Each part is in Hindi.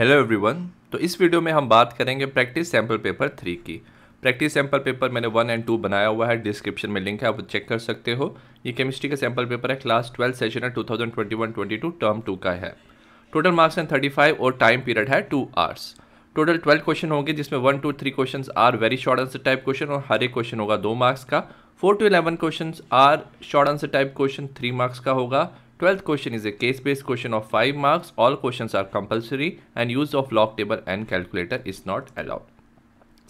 हेलो एवरीवन तो इस वीडियो में हम बात करेंगे प्रैक्टिस सैम्पल पेपर थ्री की प्रैक्टिस सैम्पल पेपर मैंने वन एंड टू बनाया हुआ है डिस्क्रिप्शन में लिंक है आप चेक कर सकते हो ये केमिस्ट्री का सैम्पल पेपर है क्लास ट्वेल्थ सेशन है टू थाउजेंड टर्म टू का है टोटल मार्क्स हैं थर्टी और टाइम पीरियड है two hours total twelve question होंगे जिसमें one two three question are very short answer type question और हर एक क्वेश्चन होगा दो मार्क्स का four to eleven question are short answer type question three marks का होगा Twelfth question is a case-based question of 5 marks. All questions are compulsory and use of log table and calculator is not allowed.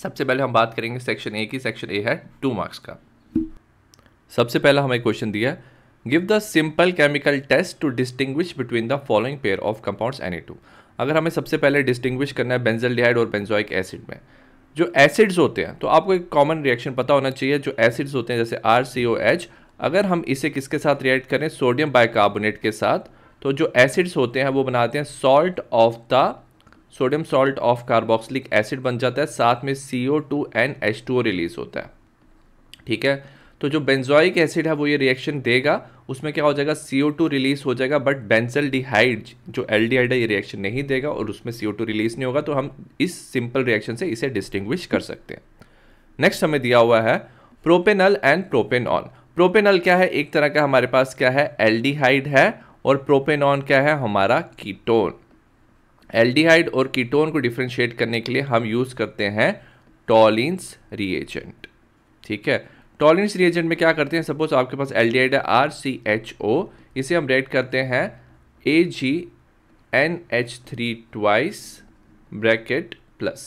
सबसे पहले हम बात करेंगे सेक्शन ए की सेक्शन ए है टू मार्क्स का सबसे पहला हमें क्वेश्चन दिया give the simple chemical test to distinguish between the following pair of compounds any two अगर हमें सबसे पहले डिस्टिंग्विश करना है बेंजल और बेंजोइक एसिड में जो एसिड्स होते हैं तो आपको एक कॉमन रिएक्शन पता होना चाहिए जो एसिड्स होते हैं जैसे आर सी ओ एच अगर हम इसे किसके साथ रिएक्ट करें सोडियम बाइकार्बोनेट के साथ तो जो एसिड्स होते हैं वो बनाते हैं salt of the sodium salt of carboxylic acid बन जाता है साथ में C O two and H two O release होता है ठीक है तो जो बेंजोइक एसिड है वो ये रिएक्शन देगा उसमें क्या हो जाएगा सी ओ टू रिलीज हो जाएगा बट बेंजल डिहाइड जो एल डी आइड है ये रिएक्शन नहीं देगा और उसमें सी ओ टू रिलीज नहीं होगा तो हम इस सिंपल रिएक्शन से इसे डिस्टिंग्विश कर सकते हैं नेक्स्ट हमें दिया हुआ है प्रोपेनल एंड प्रोपेनॉन प्रोपेनल क्या है एक तरह का हमारे पास क्या है एल्डिहाइड है और प्रोपेनॉन क्या है हमारा कीटोन एल्डिहाइड और कीटोन को डिफ्रेंशिएट करने के लिए हम यूज़ करते हैं टॉलिन्स रिएजेंट ठीक है टॉलिन्स रिएजेंट में क्या करते हैं सपोज आपके पास एल्डिहाइड है आर सी एच ओ इसे हम रेड करते हैं A G N H three twice bracket plus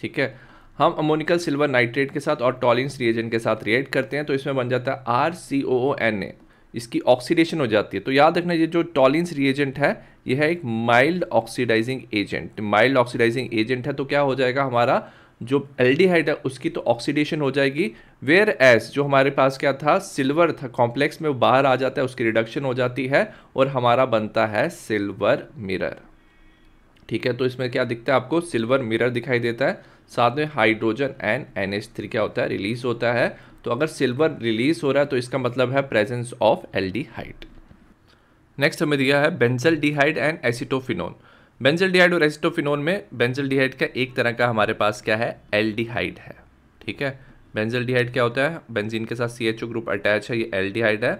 ठीक है हम अमोनिकल सिल्वर नाइट्रेट के साथ और टॉलिंग्स रिएजेंट के साथ रिएक्ट करते हैं तो इसमें बन जाता है R C O O N A इसकी ऑक्सीडेशन हो जाती है तो याद रखना ये जो टॉलिन्स रिएजेंट है यह है एक mild oxidising agent mild oxidising agent है तो क्या हो जाएगा हमारा जो एल्डिहाइड है उसकी तो ऑक्सीडेशन हो जाएगी वेयर एस जो हमारे पास क्या था सिल्वर था कॉम्प्लेक्स में वो बाहर आ जाता है उसकी रिडक्शन हो जाती है और हमारा बनता है सिल्वर मिरर ठीक है तो इसमें क्या दिखता है आपको सिल्वर मिरर दिखाई देता है साथ में hydrogen and N H three क्या होता है रिलीज होता है तो अगर सिल्वर रिलीज हो रहा है तो इसका मतलब है प्रेजेंस ऑफ एल्डिहाइड नेक्स्ट हमें दिया है benzaldehyde and acetophenone benzaldehyde और एसिटोफिनोन में बेंजल हाइड का एक तरह का हमारे पास क्या है हाइड है ठीक है बेंजल हाइड क्या होता है बेंजीन के साथ C H O group attach है ये एल्डिहाइड है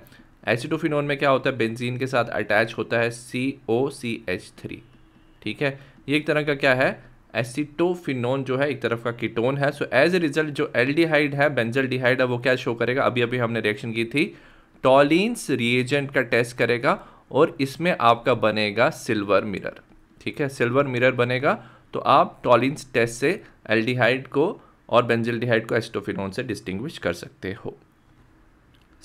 एसिटोफिनोन में क्या होता है बेंजीन के साथ अटैच होता है सी ओ सी एच थ्री ठीक है ये एक तरह का क्या है एसिटोफिनोन जो है एक तरफ का कीटोन है सो एज ए रिजल्ट जो एल्डिहाइड है बेंजल है वो क्या शो करेगा अभी अभी हमने रिएक्शन की थी टॉलिन्स रिएजेंट का टेस्ट करेगा और इसमें आपका बनेगा सिल्वर मिरर ठीक है सिल्वर मिरर बनेगा तो आप टॉलिन्स टेस्ट से एल्डिहाइड को और बेंजल को एस्टोफिनोन से डिस्टिंग्विश कर सकते हो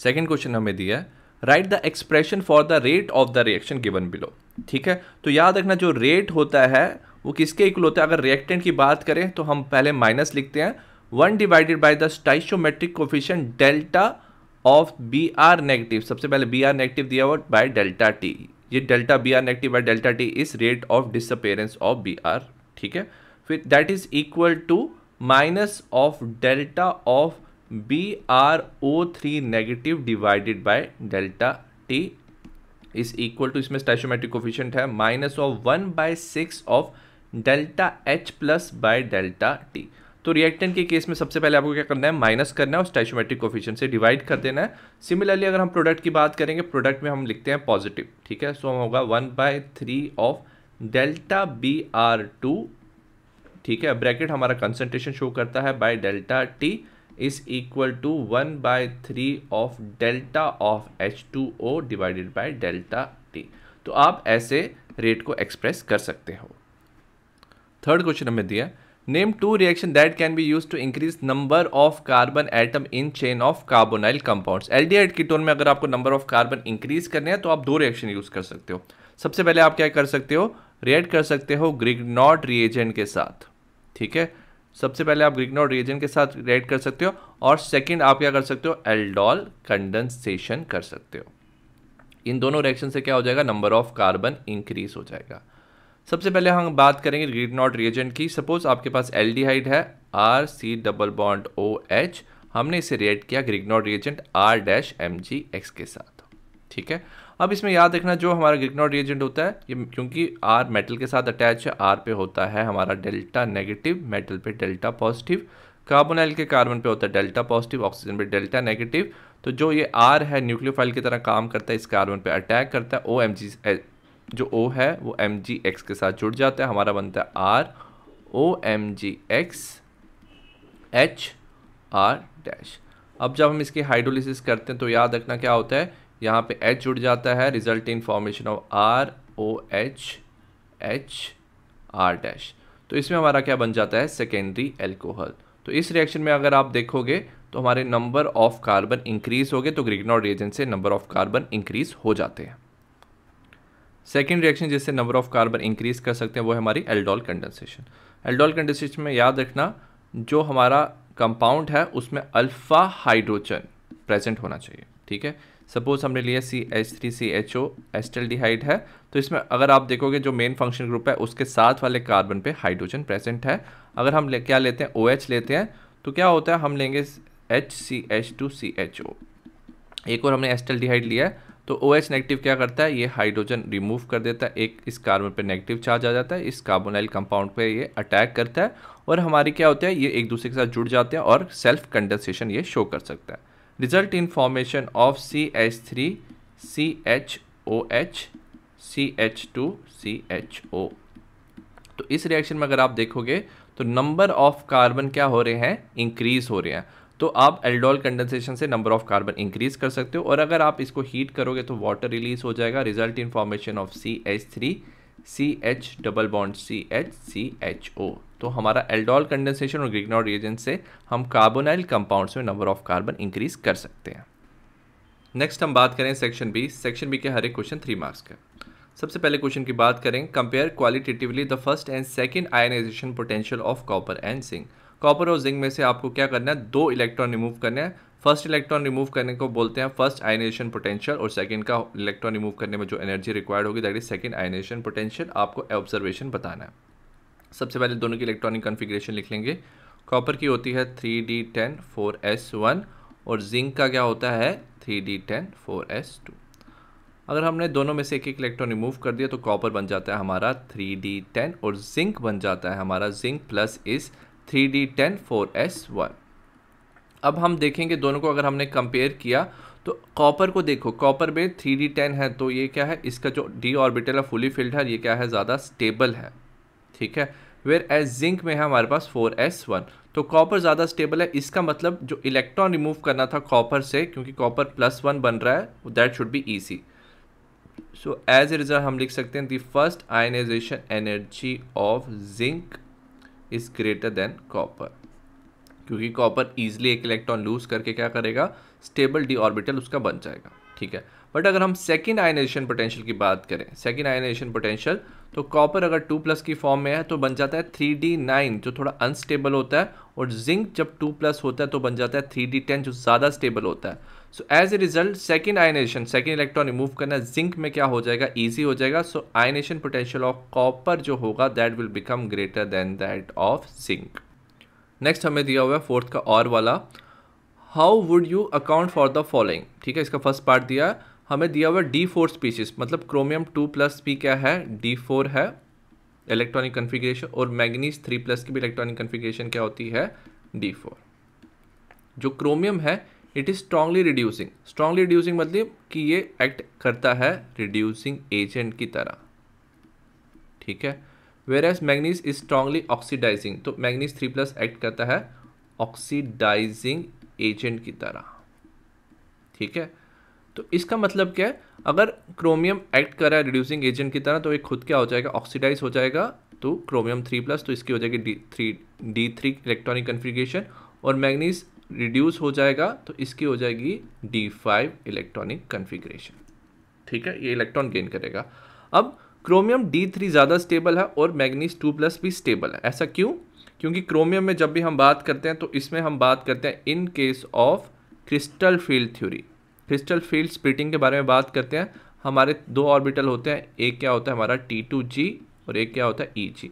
सेकेंड क्वेश्चन हमें दिया है write the expression for the rate of the reaction given below ठीक है तो याद रखना जो रेट होता है वो किसके इक्वल होता है अगर रिएक्टेंट की बात करें तो हम पहले माइनस लिखते हैं one divided by the stoichiometric coefficient delta of B R negative सबसे पहले बी आर नेगेटिव दिया हुआ बाय डेल्टा टी ये delta B R negative by delta T is rate of disappearance of B R ठीक है फिर that is equal to minus of delta of B R O three negative divided by delta T is equal to इसमें स्टैशोमेट्रिक कोफिशियंट है minus of one by six of delta H plus by delta T तो रिएक्टेंट के केस में सबसे पहले आपको क्या करना है माइनस करना है और स्टैशोमेट्रिक कोफिशियंट से डिवाइड कर देना है सिमिलरली अगर हम प्रोडक्ट की बात करेंगे प्रोडक्ट में हम लिखते हैं पॉजिटिव ठीक है सो so, होगा one by three of delta B R two ठीक है ब्रैकेट हमारा कंसेंट्रेशन शो करता है by delta T is equal to one by three of delta of H two O divided by delta T तो आप ऐसे रेट को एक्सप्रेस कर सकते हो थर्ड क्वेश्चन हमें दिया name two reaction that can be use to increase number of carbon atom in chain of carbonyl compounds aldehyde ketone में अगर आपको नंबर ऑफ कार्बन इंक्रीज करने हैं तो आप दो रिएक्शन यूज कर सकते हो सबसे पहले आप क्या कर सकते हो रिएक्ट कर सकते हो ग्रिग नॉट रिएजेंट के साथ ठीक है सबसे पहले आप ग्रिगनॉट रिएजेंट के साथ रेड कर सकते हो और सेकंड आप क्या कर सकते हो एल्डोल कंडेंसेशन कर सकते हो इन दोनों रिएक्शन से क्या हो जाएगा नंबर ऑफ कार्बन इंक्रीज हो जाएगा सबसे पहले हम बात करेंगे ग्रिगनॉट रिएजेंट की सपोज आपके पास एल है R C double bond O H हमने इसे रिएक्ट किया Grignard reagent R dash M G X के साथ ठीक है अब इसमें याद रखना जो हमारा ग्रिकनॉट रिएजेंट होता है ये क्योंकि आर मेटल के साथ अटैच है आर पे होता है हमारा डेल्टा नेगेटिव मेटल पे डेल्टा पॉजिटिव कार्बोनाइल के कार्बन पे होता है डेल्टा पॉजिटिव ऑक्सीजन पे डेल्टा नेगेटिव तो जो ये आर है न्यूक्लियोफाइल की तरह काम करता है इस कार्बन पर अटैक करता है ओ एम जी जो ओ है वो एम जी एक्स के साथ जुड़ जाता है हमारा बनता है R O M G X H R dash अब जब हम इसकी हाइड्रोलिसिस करते हैं तो याद रखना क्या होता है यहाँ पे एच जुड़ जाता है result in formation of R O H H R dash तो इसमें हमारा क्या बन जाता है सेकेंडरी एल्कोहल तो इस रिएक्शन में अगर आप देखोगे तो हमारे नंबर ऑफ कार्बन इंक्रीज हो गए तो ग्रिगनॉड रिएजेंट से नंबर ऑफ कार्बन इंक्रीज हो जाते हैं सेकेंड रिएक्शन जिससे नंबर ऑफ कार्बन इंक्रीज कर सकते हैं वो है हमारी एल्डोल कंडेंसेशन एल्डोल कंडेंसेशन में याद रखना जो हमारा कंपाउंड है उसमें अल्फ़ा हाइड्रोजन प्रेजेंट होना चाहिए ठीक है सपोज हमने लिया C H three C H O acetaldehyde है तो इसमें अगर आप देखोगे जो मेन फंक्शन ग्रुप है उसके साथ वाले कार्बन पे हाइड्रोजन प्रेजेंट है अगर हम ले क्या लेते हैं ओ OH लेते हैं तो क्या होता है हम लेंगे H C H two C H O एक और हमने एस्टल्डिहाइड लिया है तो ओ OH नेगेटिव क्या करता है ये हाइड्रोजन रिमूव कर देता है एक इस कार्बन पर नेगेटिव चार्ज आ जाता है इस कार्बोनाइल कंपाउंड पे ये अटैक करता है और हमारी क्या होता है ये एक दूसरे के साथ जुड़ जाते हैं और सेल्फ कंडेंसेशन ये शो कर सकता है result in formation of CH3, CHOH, CH2, CHO. तो इस रिएक्शन में अगर आप देखोगे तो नंबर ऑफ कार्बन क्या हो रहे हैं इंक्रीज हो रहे हैं तो आप एल्डोल कंडेंसेशन से नंबर ऑफ कार्बन इंक्रीज कर सकते हो और अगर आप इसको हीट करोगे तो वाटर रिलीज हो जाएगा result in formation of C H three C H double bond C H C H O तो हमारा एल्डोल कंडेंसेशन और ग्रिगनॉल रिएजेंट से हम कार्बोनाइल कंपाउंड्स में नंबर ऑफ कार्बन इंक्रीज कर सकते हैं नेक्स्ट हम बात करें सेक्शन बी सेक्शन बी के हर एक क्वेश्चन थ्री मार्क्स का सबसे पहले क्वेश्चन की बात करें compare qualitatively the first and second ionization potential of copper and zinc copper और जिंक में से आपको क्या करना है दो इलेक्ट्रॉन रिमूव करने हैं फर्स्ट इलेक्ट्रॉन रिमूव करने को बोलते हैं फर्स्ट आयनेशन पोटेंशियल और सेकंड का इलेक्ट्रॉन रिमूव करने में जो एनर्जी रिक्वायर्ड होगी that is second ionization potential आपको ऑब्जर्वेशन बताना है सबसे पहले दोनों की इलेक्ट्रॉनिक कॉन्फिग्रेशन लिख लेंगे कॉपर की होती है three D ten four S one और जिंक का क्या होता है three D ten four S two अगर हमने दोनों में से एक एक इलेक्ट्रॉन रिमूव कर दिया तो कॉपर बन जाता है हमारा थ्री डी टेन और जिंक बन जाता है हमारा जिंक प्लस इस three D ten four S one अब हम देखेंगे दोनों को अगर हमने कंपेयर किया तो कॉपर को देखो कॉपर में थ्री डी टेन है तो ये क्या है इसका जो डी ऑर्बिटल है फुली फिल्ड है ये क्या है ज़्यादा स्टेबल है ठीक है वेयर एज जिंक में है हमारे पास फोर एस वन तो कॉपर ज़्यादा स्टेबल है इसका मतलब जो इलेक्ट्रॉन रिमूव करना था कॉपर से क्योंकि कॉपर प्लस वन बन रहा है that should be easy so as a result हम लिख सकते हैं the first ionization energy of zinc is greater than copper क्योंकि कॉपर ईजिली एक इलेक्ट्रॉन लूज करके क्या करेगा स्टेबल डी ऑर्बिटल उसका बन जाएगा ठीक है बट अगर हम सेकेंड आयनाइजेशन पोटेंशियल की बात करें सेकेंड आयनाइजेशन पोटेंशियल तो कॉपर अगर टू प्लस की फॉर्म में है तो बन जाता है थ्री डी नाइन जो थोड़ा अनस्टेबल होता है और जिंक जब टू प्लस होता है तो बन जाता है थ्री डी टेन जो ज़्यादा स्टेबल होता है so as a result second ionization second electron remove करना जिंक में क्या हो जाएगा ईजी हो जाएगा so ionization potential of copper जो होगा that will become greater than that of zinc next हमें दिया हुआ है फोर्थ का और वाला how would you account for the following ठीक है इसका फर्स्ट पार्ट दिया है हमें दिया हुआ है डी फोर स्पीसीज मतलब क्रोमियम टू प्लस भी क्या है डी फोर है इलेक्ट्रॉनिक कन्फिग्रेशन और मैग्नीज थ्री प्लस की भी इलेक्ट्रॉनिक कन्फिग्रेशन क्या होती है डी फोर जो क्रोमियम है it is strongly reducing strongly reducing मतलब कि ये एक्ट करता है रिड्यूसिंग एजेंट की तरह ठीक है whereas manganese is strongly oxidizing तो मैगनीज थ्री प्लस एक्ट करता है ऑक्सीडाइजिंग एजेंट की तरह ठीक है तो इसका मतलब क्या है अगर क्रोमियम एक्ट कर रहा है रिड्यूसिंग एजेंट की तरह तो ये खुद क्या हो जाएगा ऑक्सीडाइज हो जाएगा तो क्रोमियम थ्री प्लस तो इसकी हो जाएगी D three D three electronic configuration और मैग्नीज रिड्यूस हो जाएगा तो इसकी हो जाएगी डी फाइव इलेक्ट्रॉनिक कन्फिग्रेशन ठीक है ये इलेक्ट्रॉन गेन करेगा अब क्रोमियम डी थ्री ज़्यादा स्टेबल है और मैग्नीज टू प्लस भी स्टेबल है ऐसा क्यों क्योंकि क्रोमियम में जब भी हम बात करते हैं तो इसमें हम बात करते हैं in case of crystal field theory crystal field splitting के बारे में बात करते हैं हमारे दो ऑर्बिटल होते हैं एक क्या होता है हमारा टी टू जी और एक क्या होता है ई जी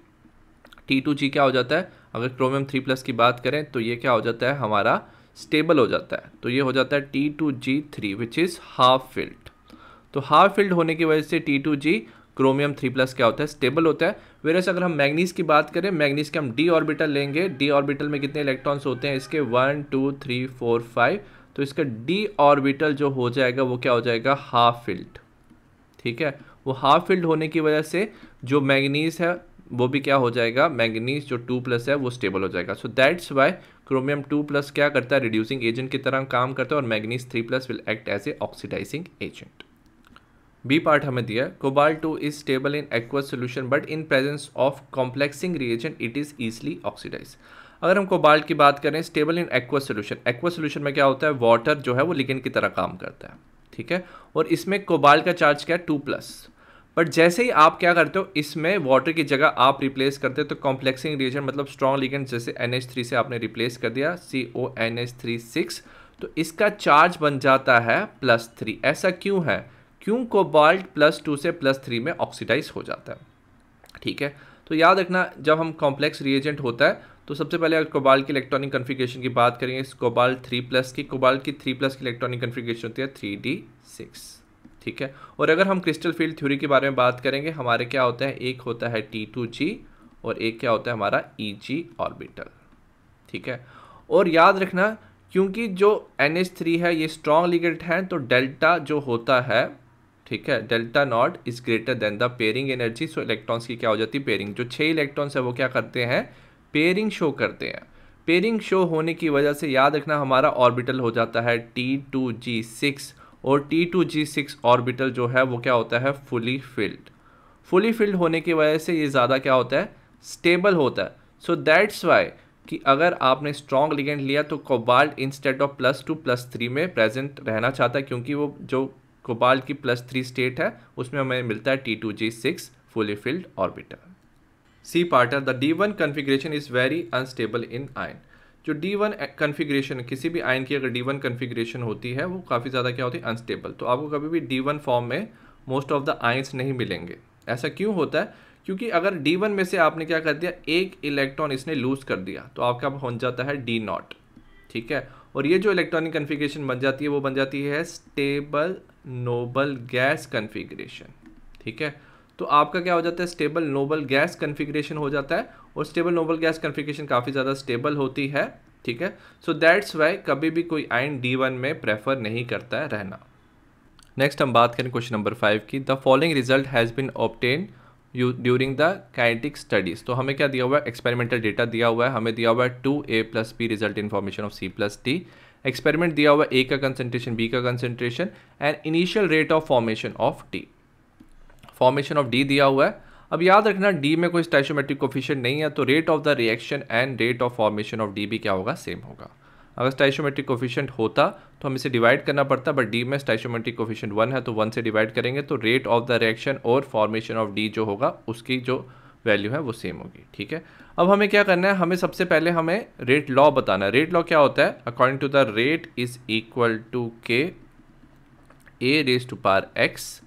टी टू जी क्या हो जाता है अगर क्रोमियम थ्री प्लस की बात करें तो ये क्या हो जाता है हमारा स्टेबल हो जाता है तो ये हो जाता है T two G three which is half filled तो हाफ फील्ड होने की वजह से T two G chromium three plus क्या होता है स्टेबल होता है वेरस अगर हम मैग्नीस की बात करें मैग्नीस के हम डी ऑर्बिटल लेंगे डी ऑर्बिटल में कितने इलेक्ट्रॉन्स होते हैं इसके one two three four five तो इसका डी ऑर्बिटल जो हो जाएगा वो क्या हो जाएगा हाफ फिल्ड ठीक है वो हाफ फिल्ड होने की वजह से जो मैग्नीस है वो भी क्या हो जाएगा मैग्नीस जो टू प्लस है वो स्टेबल हो जाएगा so that's why chromium two plus क्या करता है रिड्यूसिंग एजेंट की तरह काम करता है और manganese three plus will act as a oxidizing agent B part हमें दिया cobalt two is stable in aqueous solution but in presence of complexing reagent it is easily oxidize अगर हम कोबाल की बात करें stable in aqueous solution aqueous solution में क्या होता है वाटर जो है वो लिगेंड की तरह काम करता है ठीक है और इसमें कोबाल का चार्ज क्या है टू प्लस बट जैसे ही आप क्या करते हो इसमें वाटर की जगह आप रिप्लेस करते हो तो कॉम्प्लेक्सिंग रिएजन मतलब स्ट्रॉन्ग लिगेंड जैसे एन थ्री से आपने रिप्लेस कर दिया C O N H three six तो इसका चार्ज बन जाता है प्लस थ्री ऐसा क्यों है क्यों कोबाल्ट प्लस टू से प्लस थ्री में ऑक्सीडाइज हो जाता है ठीक है तो याद रखना जब हम कॉम्प्लेक्स रिएजेंट होता है तो सबसे पहले अगर कोबाल्ट की इलेक्ट्रॉनिक कन्फिग्रेशन की बात करेंगे कोबाल्ट थ्री प्लस की कोबाल्ट की थ्री प्लस की इलेक्ट्रॉनिक कन्फिग्रेशन होती है थ्री डी सिक्स ठीक है और अगर हम क्रिस्टल फील्ड थ्योरी के बारे में बात करेंगे हमारे क्या होता है एक होता है टी टू जी और एक क्या होता है हमारा ई जी ऑर्बिटल ठीक है और याद रखना क्योंकि जो एन एच थ्री है ये स्ट्रॉन्ग लिगेट है तो डेल्टा जो होता है ठीक है delta naught is greater than the pairing energy so electrons की क्या हो जाती है पेयरिंग जो छः इलेक्ट्रॉन्स है वो क्या करते हैं पेयरिंग शो करते हैं पेयरिंग शो होने की वजह से याद रखना हमारा ऑर्बिटल हो जाता है टी टू जी सिक्स और T two G six orbital जो है वो क्या होता है फुली फिल्ड फुली फिल्ड होने की वजह से ये ज़्यादा क्या होता है स्टेबल होता है सो दैट्स वाई कि अगर आपने स्ट्रॉन्ग लिगेंड लिया तो cobalt instead of plus two plus three में प्रेजेंट रहना चाहता है क्योंकि वो जो कोबाल की प्लस थ्री स्टेट है उसमें हमें मिलता है T two G six fully filled orbital C part the D one configuration is very unstable in ion जो डी वन कन्फिग्रेशन किसी भी आयन की अगर डी वन कन्फिग्रेशन होती है वो काफ़ी ज़्यादा क्या होती है अनस्टेबल तो आपको कभी भी डी वन फॉर्म में मोस्ट ऑफ द आयन्स नहीं मिलेंगे ऐसा क्यों होता है क्योंकि अगर डी वन में से आपने क्या कर दिया एक इलेक्ट्रॉन इसने लूज़ कर दिया तो आपका हो जाता है डी नॉट ठीक है और ये जो इलेक्ट्रॉनिक कन्फिग्रेशन बन जाती है वो बन जाती है स्टेबल नोबल गैस कन्फिग्रेशन ठीक है तो आपका क्या हो जाता है स्टेबल नोबल गैस कन्फिग्रेशन हो जाता है और स्टेबल नोबल गैस कन्फिग्रेशन काफ़ी ज़्यादा स्टेबल होती है ठीक है सो दैट्स वाई कभी भी कोई आयन डी वन में प्रेफर नहीं करता है रहना नेक्स्ट हम बात करें क्वेश्चन नंबर फाइव की the following result has been obtained during the kinetic studies तो हमें क्या दिया हुआ है एक्सपेरिमेंटल डेटा दिया हुआ है हमें दिया हुआ है two A plus B result in formation of C plus D experiment दिया हुआ ए का कंसेंट्रेशन बी का concentration and initial rate of formation of D formation of D दिया हुआ है अब याद रखना डी में कोई स्टैशोमेट्रिक कोफिशियंट नहीं है तो rate of the reaction and rate of formation of D भी क्या होगा सेम होगा अगर स्टैशोमेट्रिक कोफिशियंट होता तो हम इसे डिवाइड करना पड़ता बट डी में स्टैशोमेट्रिक कोफिशियंट वन है तो वन से डिवाइड करेंगे तो रेट ऑफ द रिएक्शन और फॉर्मेशन ऑफ डी जो होगा उसकी जो वैल्यू है वो सेम होगी ठीक है अब हमें क्या करना है हमें सबसे पहले हमें रेट लॉ बताना है रेट लॉ क्या होता है according to the rate is equal to K A raise to power X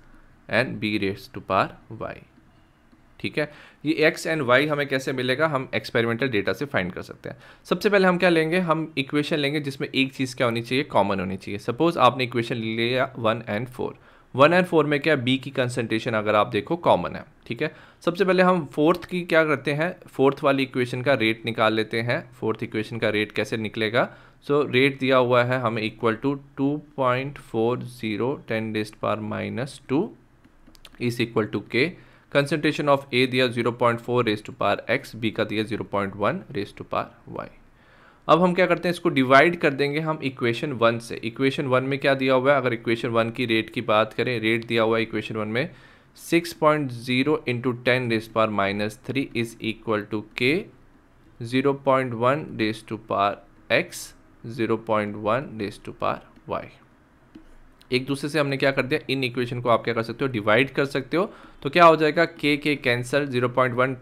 and B raise to power Y ठीक है ये एक्स एंड वाई हमें कैसे मिलेगा हम एक्सपेरिमेंटल डेटा से फाइंड कर सकते हैं सबसे पहले हम क्या लेंगे हम इक्वेशन लेंगे जिसमें एक चीज़ क्या होनी चाहिए कॉमन होनी चाहिए सपोज आपने इक्वेशन ले लिया one and four one and four में क्या बी की कंसनट्रेशन अगर आप देखो कॉमन है ठीक है सबसे पहले हम फोर्थ की क्या करते हैं फोर्थ वाली इक्वेशन का रेट निकाल लेते हैं फोर्थ इक्वेशन का रेट कैसे निकलेगा सो so, रेट दिया हुआ है हमें equal to two point four zero ten raised power minus two is equal to K concentration of A दिया zero point four raised to power X B का दिया zero point one raised to power Y अब हम क्या करते हैं इसको डिवाइड कर देंगे हम इक्वेशन वन से इक्वेशन वन में क्या दिया हुआ है अगर इक्वेशन वन की रेट की बात करें रेट दिया हुआ है इक्वेशन वन में six point zero into ten raise power minus three is equal to K zero point one raise to power X zero point one raise to power Y एक दूसरे से हमने क्या कर दिया इन इक्वेशन को आप क्या कर सकते हो डिवाइड कर सकते हो तो क्या हो जाएगा K K cancel 0.1 point one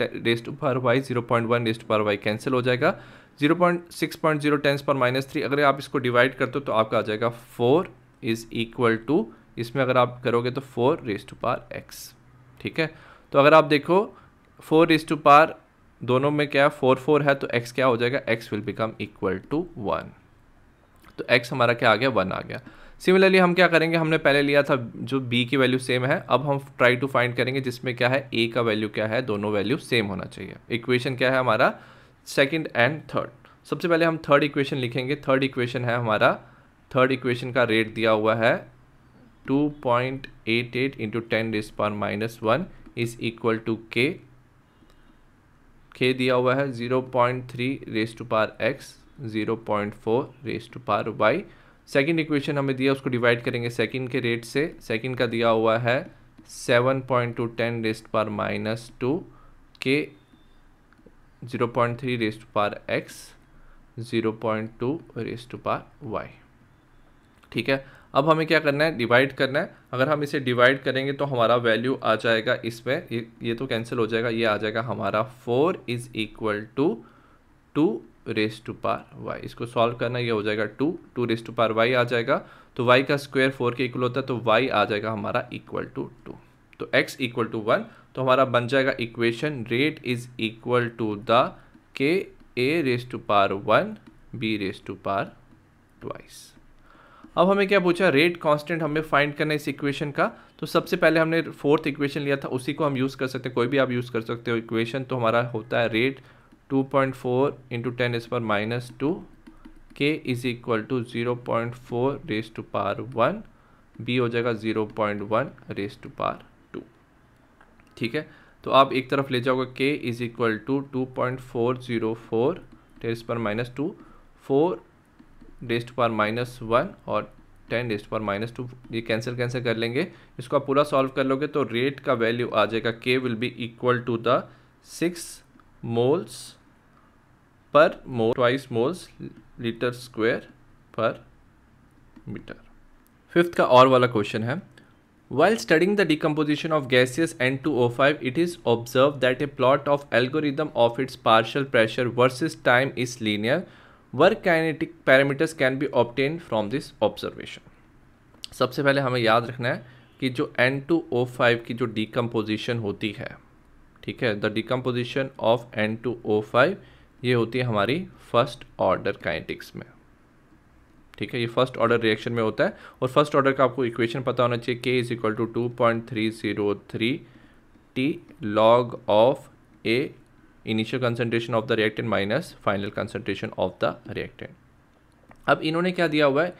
to power Y zero point one to power Y cancel हो जाएगा zero point six point zero tens पर माइनस थ्री अगर आप इसको डिवाइड करते हो तो आपका आ जाएगा फोर इज़ इक्वल टू इसमें अगर आप करोगे तो four raise to power X ठीक है तो अगर आप देखो फोर रेस टू पार दोनों में क्या है फोर फोर है तो एक्स क्या हो जाएगा X will become equal to one तो एक्स हमारा क्या आ गया वन आ गया सिमिलरली हम क्या करेंगे हमने पहले लिया था जो बी की वैल्यू सेम है अब हम ट्राई टू फाइंड करेंगे जिसमें क्या है ए का वैल्यू क्या है दोनों वैल्यू सेम होना चाहिए इक्वेशन क्या है हमारा सेकेंड एंड थर्ड सबसे पहले हम थर्ड इक्वेशन लिखेंगे थर्ड इक्वेशन है हमारा थर्ड इक्वेशन का रेट दिया हुआ है two point eight eight into ten tens पर minus one is equal to K K दिया हुआ है zero point three raise to power X zero point four raise to power Y second equation हमें दिया उसको डिवाइड करेंगे सेकेंड के रेट से सेकेंड का दिया हुआ है seven point two ten raised पर minus two K zero point three raise to power X zero point two raise to power Y ठीक है अब हमें क्या करना है डिवाइड करना है अगर हम इसे डिवाइड करेंगे तो हमारा वैल्यू आ जाएगा इसमें ये ये तो कैंसिल हो जाएगा ये आ जाएगा हमारा four is equal to two raise to power Y इसको सॉल्व करना ये हो जाएगा two two raise to power Y आ जाएगा तो वाई का स्क्वायर फोर के इक्वल होता है तो वाई आ जाएगा हमारा इक्वल टू टू तो एक्स इक्वल टू वन तो हमारा बन जाएगा equation rate is equal to the K A raise to power one B raise to power twice अब हमें क्या पूछा रेट कांस्टेंट हमें फाइंड करना है इस इक्वेशन का तो सबसे पहले हमने फोर्थ इक्वेशन लिया था उसी को हम यूज़ कर सकते हैं कोई भी आप यूज़ कर सकते हो इक्वेशन तो हमारा होता है rate 2.4 point four into ten S पर minus two K is equal to zero point four raise to power one B हो जाएगा zero point one raise to power ठीक है तो आप एक तरफ ले जाओगे K is equal to two point four zero four raised पर माइनस टू फोर डेस्ट पर माइनस वन और टेन डेस्ट पर माइनस टू ये कैंसिल कैंसिल कर लेंगे इसको आप पूरा सॉल्व कर लोगे तो रेट का वैल्यू आ जाएगा K will be equal to the six moles per mole twice moles litre square per metre fifth का और वाला क्वेश्चन है While studying the decomposition of gaseous N2O5, it is observed that a plot of algorithm of its partial pressure versus time is linear, work kinetic parameters can be obtained from this observation. सबसे पहले हमें याद रखना है कि जो N2O5 की जो decomposition होती है ठीक है द decomposition ऑफ N2O5 ये होती है हमारी फर्स्ट ऑर्डर काइनेटिक्स में ठीक है ये फर्स्ट ऑर्डर रिएक्शन में होता है और फर्स्ट ऑर्डर का आपको इक्वेशन पता होना चाहिए K is equal to two point three zero three T log of a initial concentration of the reactant minus final concentration of the reactant अब इन्होंने क्या दिया हुआ है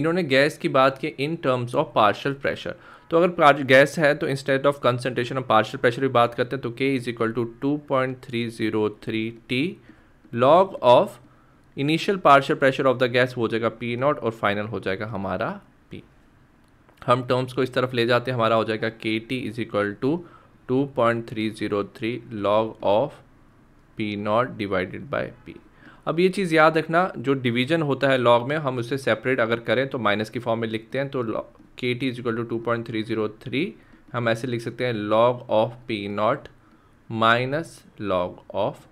इन्होंने गैस की बात की in terms of partial pressure तो अगर गैस है तो instead of concentration of partial pressure भी बात करते हैं तो K is equal to two point three zero three T log of initial partial pressure of the gas हो जाएगा पी नॉट और फाइनल हो जाएगा हमारा पी हम टर्म्स को इस तरफ ले जाते हैं हमारा हो जाएगा K T is equal to two point three zero three log of P nought divided by P अब ये चीज़ याद रखना जो डिवीजन होता है लॉग में हम उसे सेपरेट अगर करें तो माइनस की फॉर्म में लिखते हैं तो K T is equal to two point three zero three हम ऐसे लिख सकते हैं log of P nought minus log of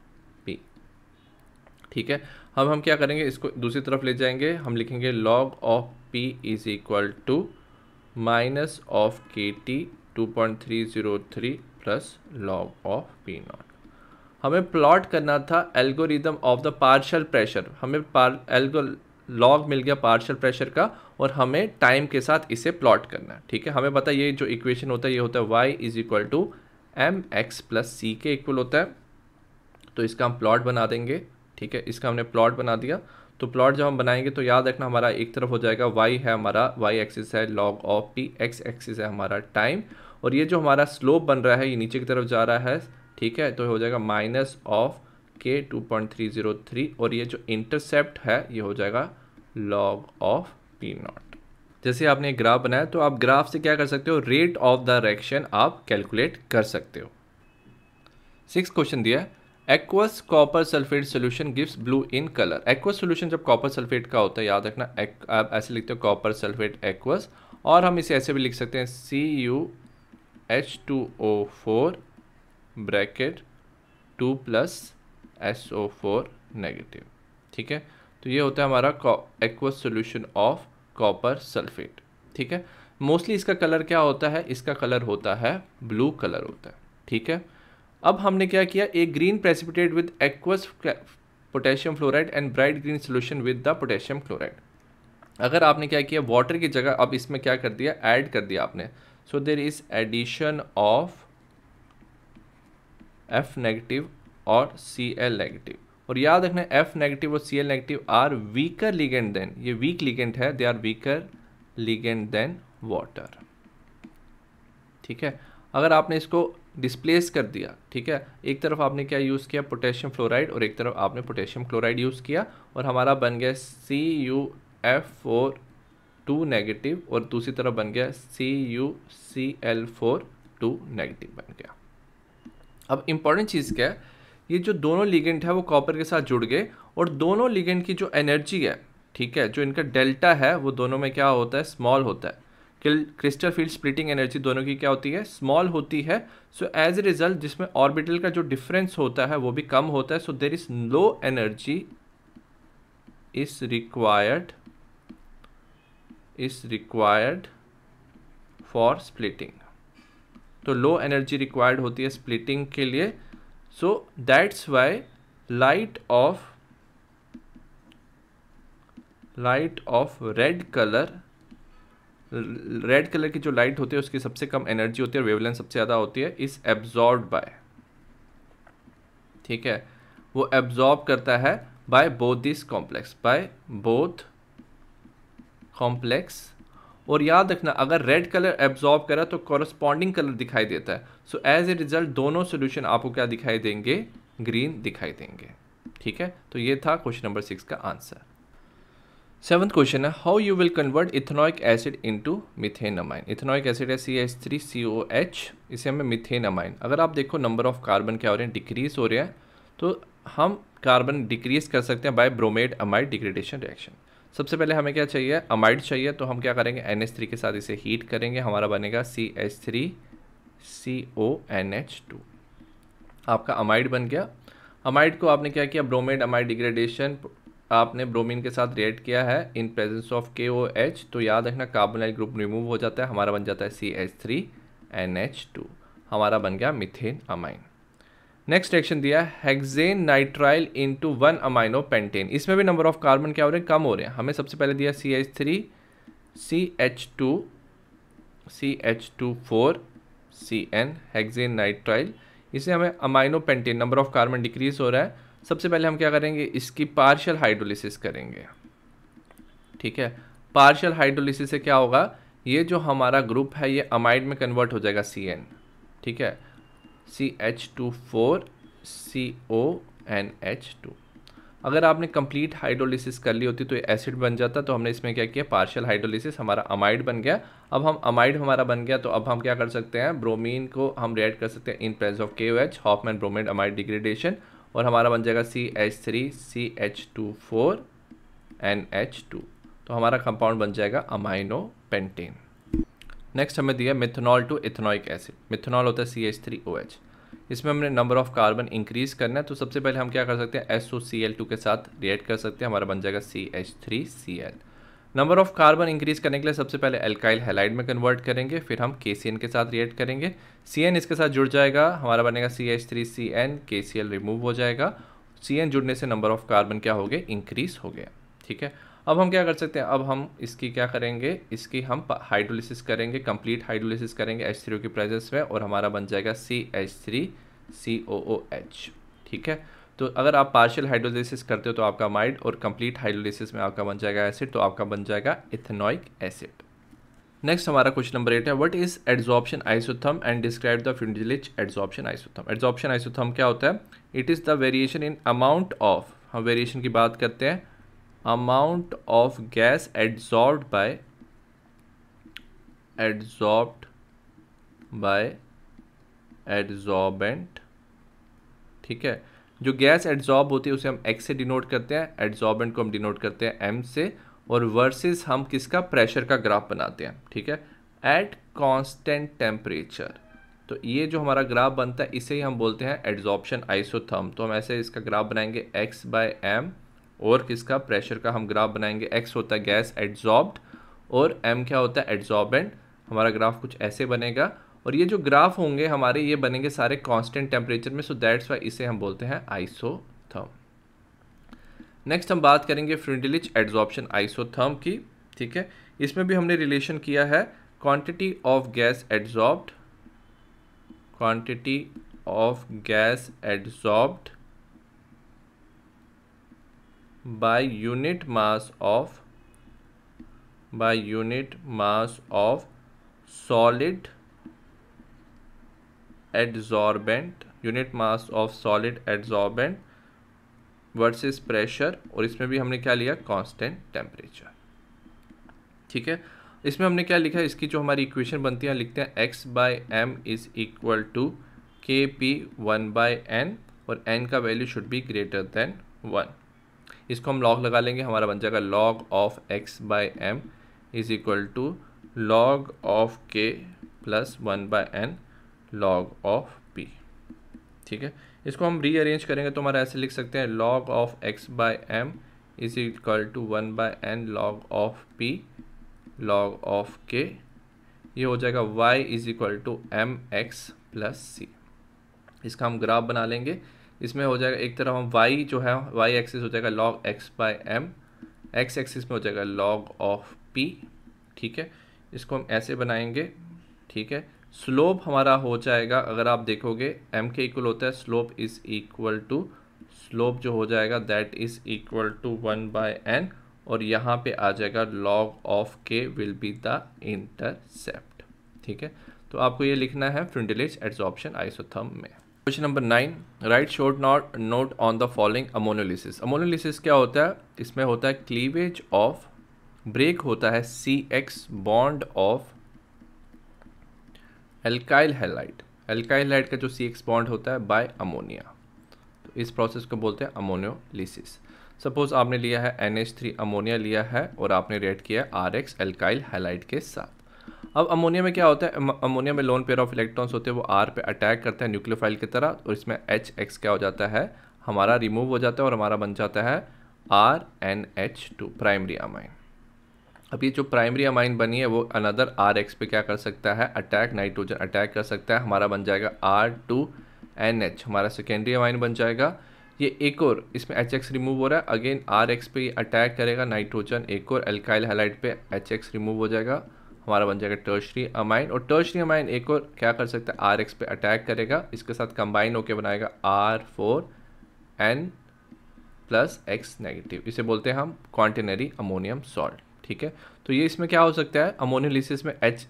ठीक है हम हम क्या करेंगे इसको दूसरी तरफ ले जाएंगे हम लिखेंगे log of P is equal to minus of K T two point three zero three plus log of P nought हमें प्लॉट करना था algorithm of the partial pressure हमें एल्गो लॉग मिल गया पार्शल प्रेशर का और हमें टाइम के साथ इसे प्लॉट करना है ठीक है हमें पता ये जो इक्वेशन होता है ये होता है Y is equal to M X plus C के इक्वल होता है तो इसका हम प्लॉट बना देंगे ठीक है इसका हमने प्लॉट बना दिया तो प्लॉट जब हम बनाएंगे तो याद रखना हमारा एक तरफ हो जाएगा वाई है हमारा वाई एक्सिस है log of T X axis है हमारा टाइम और ये जो हमारा स्लोप बन रहा है ये नीचे की तरफ जा रहा है ठीक है तो हो जाएगा minus of K two point three zero three और ये जो इंटरसेप्ट है ये हो जाएगा लॉग ऑफ पी नॉट जैसे आपने ग्राफ बनाया तो आप ग्राफ से क्या कर सकते हो रेट ऑफ द डायरेक्शन आप कैलकुलेट कर सकते हो सिक्स क्वेश्चन दिया है aqueous copper sulphate solution gives blue in colour aqueous solution जब कॉपर सल्फेट का होता है याद रखना आप ऐसे लिखते हो कॉपर सल्फेट एक्वस और हम इसे ऐसे भी लिख सकते हैं C U H two O four bracket two plus S O four negative ठीक है तो ये होता है हमारा aqueous solution of copper sulphate ठीक है मोस्टली इसका कलर क्या होता है इसका कलर होता है ब्लू कलर होता है ठीक है अब हमने क्या किया एक green precipitate with aqueous potassium fluoride and bright green solution with the potassium chloride अगर आपने क्या किया वाटर की जगह अब इसमें क्या कर दिया ऐड कर दिया आपने so there is addition of F negative और सी एल नेगेटिव और याद रखना एफ नेगेटिव और C L negative are weaker ligand than ये वीक लिगेंट है they are weaker ligand than water ठीक है अगर आपने इसको डिस्प्लेस कर दिया ठीक है एक तरफ आपने क्या यूज़ किया पोटेशियम फ्लोराइड और एक तरफ आपने पोटेशियम क्लोराइड यूज़ किया और हमारा बन गया C U F four two negative और दूसरी तरफ बन गया C U C L four two negative बन गया अब इम्पॉर्टेंट चीज़ क्या है ये जो दोनों लिगेंट है वो कॉपर के साथ जुड़ गए और दोनों लिगेंट की जो एनर्जी है ठीक है जो इनका डेल्टा है वो दोनों में क्या होता है स्मॉल होता है क्रिस्टल फील्ड स्प्लिटिंग एनर्जी दोनों की क्या होती है स्मॉल होती है सो एज ए रिजल्ट जिसमें ऑर्बिटल का जो डिफरेंस होता है वो भी कम होता है so there is low energy is required is required for splitting तो लो एनर्जी रिक्वायर्ड होती है स्प्लिटिंग के लिए so that's why light of light of red colour red colour की जो लाइट होती है उसकी सबसे कम एनर्जी होती है वेवलेंथ सबसे ज़्यादा होती है इस एब्जॉर्ब बाय ठीक है वो एब्जॉर्ब करता है by both this complex by both complex और याद रखना अगर रेड कलर एब्जॉर्ब करा तो कॉरस्पॉन्डिंग कलर दिखाई देता है सो एज ए रिजल्ट दोनों सोल्यूशन आपको क्या दिखाई देंगे ग्रीन दिखाई देंगे ठीक है तो ये था क्वेश्चन नंबर सिक्स का आंसर सेवन्थ क्वेश्चन है how you will convert ethanoic acid into methane amine ethanoic acid है C H three C O H इसे हमें मिथेन अमाइन अगर आप देखो नंबर ऑफ कार्बन क्या हो रहे हैं डिक्रीज हो रहे हैं तो हम कार्बन डिक्रीज कर सकते हैं by bromide amide degradation reaction सबसे पहले हमें क्या चाहिए अमाइड चाहिए तो हम क्या करेंगे एन एच थ्री के साथ इसे हीट करेंगे हमारा बनेगा C H three C O N H two आपका अमाइड बन गया अमाइड को आपने क्या किया ब्रोमेड अमाइड डिग्रेडेशन आपने ब्रोमीन के साथ रिएक्ट किया है इन presence of K O H तो याद रखना कार्बोनाइल ग्रुप रिमूव हो जाता है हमारा बन जाता है C H three N H two हमारा बन गया मिथेन अमाइन नेक्स्ट रिएक्शन दिया है nitrile into one amino pentane इसमें भी नंबर ऑफ कार्बन क्या हो रहे हैं कम हो रहे हैं हमें सबसे पहले दिया C H three C H two C H two four C N hexane nitrile इसे हमें amino pentane number of carbon decrease हो रहा है सबसे पहले हम क्या करेंगे इसकी पार्शियल हाइड्रोलिसिस करेंगे ठीक है पार्शियल हाइड्रोलिसिस से क्या होगा ये जो हमारा ग्रुप है ये अमाइड में कन्वर्ट हो जाएगा सी एन ठीक है C H two four C O N H two अगर आपने कंप्लीट हाइड्रोलिसिस कर ली होती तो ये एसिड बन जाता तो हमने इसमें क्या किया पार्शियल हाइड्रोलिसिस हमारा अमाइड बन गया अब हम अमाइड हमारा बन गया तो अब हम क्या कर सकते हैं ब्रोमीन को हम रेड कर सकते हैं इन presence of K O H Hofmann bromide amide degradation और हमारा बन जाएगा C H three C H two four N H two तो हमारा कंपाउंड बन जाएगा अमाइनो पेंटेन नेक्स्ट हमें दिया methanol to ethanoic acid methanol होता है C H three O H इसमें हमने नंबर ऑफ कार्बन इंक्रीज करना है तो सबसे पहले हम क्या कर सकते हैं S O C L two के साथ रिएक्ट कर सकते हैं हमारा बन जाएगा C H three C L number of carbon increase करने के लिए सबसे पहले एल्काइल हेलाइड में कन्वर्ट करेंगे फिर हम के के साथ रिएक्ट करेंगे सी इसके साथ जुड़ जाएगा हमारा बनेगा C H three C N K C L remove हो जाएगा सी जुड़ने से नंबर ऑफ कार्बन क्या हो गए इंक्रीज हो गया ठीक है अब हम क्या कर सकते हैं अब हम इसकी क्या करेंगे इसकी हम हाइड्रोलिसिस करेंगे कंप्लीट हाइड्रोलिसिस करेंगे एच थ्री की प्रेजेंस में और हमारा बन जाएगा C H three C O O H ठीक है तो अगर आप पार्शियल हाइड्रोलिसिस करते हो तो आपका माइड और कंप्लीट हाइड्रोलिसिस में आपका बन जाएगा एसिड तो आपका बन जाएगा इथेनॉइक एसिड नेक्स्ट हमारा क्वेश्चन नंबर एट है what is adsorption isotherm and describe the Freundlich adsorption isotherm adsorption isotherm क्या होता है it is the variation in amount of हम वेरिएशन की बात करते हैं amount of gas adsorb by adsorb by adsorbent ठीक है जो गैस एड्जॉर्ब होती है उसे हम एक्स से डिनोट करते हैं एड्जॉर्बेंट को हम डिनोट करते हैं एम से और वर्सेस हम किसका प्रेशर का ग्राफ बनाते हैं ठीक है एट कांस्टेंट टेम्परेचर तो ये जो हमारा ग्राफ बनता है इसे ही हम बोलते हैं एड्जॉर्प्शन आइसोथर्म तो हम ऐसे इसका ग्राफ बनाएंगे एक्स बाय एम और किसका प्रेशर का हम ग्राफ बनाएंगे एक्स होता है गैस एड्जॉर्ब और एम क्या होता है एड्जॉर्बेंट हमारा ग्राफ कुछ ऐसे बनेगा और ये जो ग्राफ होंगे हमारे ये बनेंगे सारे कांस्टेंट टेम्परेचर में सो दैट्स वाई इसे हम बोलते हैं आइसोथर्म नेक्स्ट हम बात करेंगे फ्रिंडिलिच एड्जॉर्प्शन आइसोथर्म की ठीक है इसमें भी हमने रिलेशन किया है quantity of gas adsorbed quantity of gas adsorbed by unit mass of by unit mass of solid adsorbent unit mass of solid adsorbent versus pressure और इसमें भी हमने क्या लिया कांस्टेंट टेम्परेचर ठीक है इसमें हमने क्या लिखा है इसकी जो हमारी इक्वेशन बनती है लिखते हैं X by M is equal to K P one by N और एन का value should be greater than one इसको हम लॉग लगा लेंगे हमारा बन जाएगा log of X by M is equal to log of K plus one by N log of P ठीक है इसको हम रीअरेंज करेंगे तो हमारा ऐसे लिख सकते हैं log of X by M is equal to one by N log of P log of K ये हो जाएगा y is equal to M X plus C इसका हम ग्राफ बना लेंगे इसमें हो जाएगा एक तरफ हम y जो है y एक्सिस हो जाएगा log x by M X axis में हो जाएगा log ऑफ p ठीक है इसको हम ऐसे बनाएंगे ठीक है स्लोप हमारा हो जाएगा अगर आप देखोगे एम के इक्वल होता है slope is equal to slope जो हो जाएगा that is equal to one by N और यहाँ पे आ जाएगा log of K will be the intercept ठीक है तो आपको ये लिखना है फ्रिंडिलेज एड्सॉप्शन आइसोथम में question number nine write short not note on the following ammonolysis ammonolysis क्या होता है इसमें होता है क्लीवेज ऑफ ब्रेक होता है C X bond of alkyl halide alkyl halide का जो सी एक्स बॉन्ड होता है बाय अमोनिया तो इस प्रोसेस को बोलते हैं अमोनियोलिसिस सपोज आपने लिया है एन एच थ्री अमोनिया लिया है और आपने रिएक्ट किया है आर एक्स एल्काइल हेलाइट के साथ अब अमोनिया में क्या होता है अमोनिया में लोन पेयर ऑफ इलेक्ट्रॉन्स होते हैं वो आर पे अटैक करते हैं न्यूक्लियोफाइल की तरह और इसमें एच एक्स क्या हो जाता है हमारा रिमूव हो जाता है और हमारा बन जाता है R N H two primary amine अब ये जो प्राइमरी अमाइन बनी है वो अनदर आर एक्स पे क्या कर सकता है अटैक नाइट्रोजन अटैक कर सकता है हमारा बन जाएगा आर टू एन एच हमारा सेकेंडरी अमाइन बन जाएगा ये एक और इसमें एच एक्स रिमूव हो रहा है अगेन आर एक्स पे अटैक करेगा नाइट्रोजन एक और एल्काइल हेलाइट पे एच एक्स रिमूव हो जाएगा हमारा बन जाएगा टर्शरी अमाइन और टर्शरी अमाइन एक और क्या कर सकता है आर एक्स पे अटैक करेगा इसके साथ कंबाइन होकर बनाएगा R four N plus X negative इसे बोलते हैं हम क्वान्टिनरी अमोनियम सॉल्ट ठीक है तो ये इसमें क्या हो सकता है अमोनियोलिसिस में एच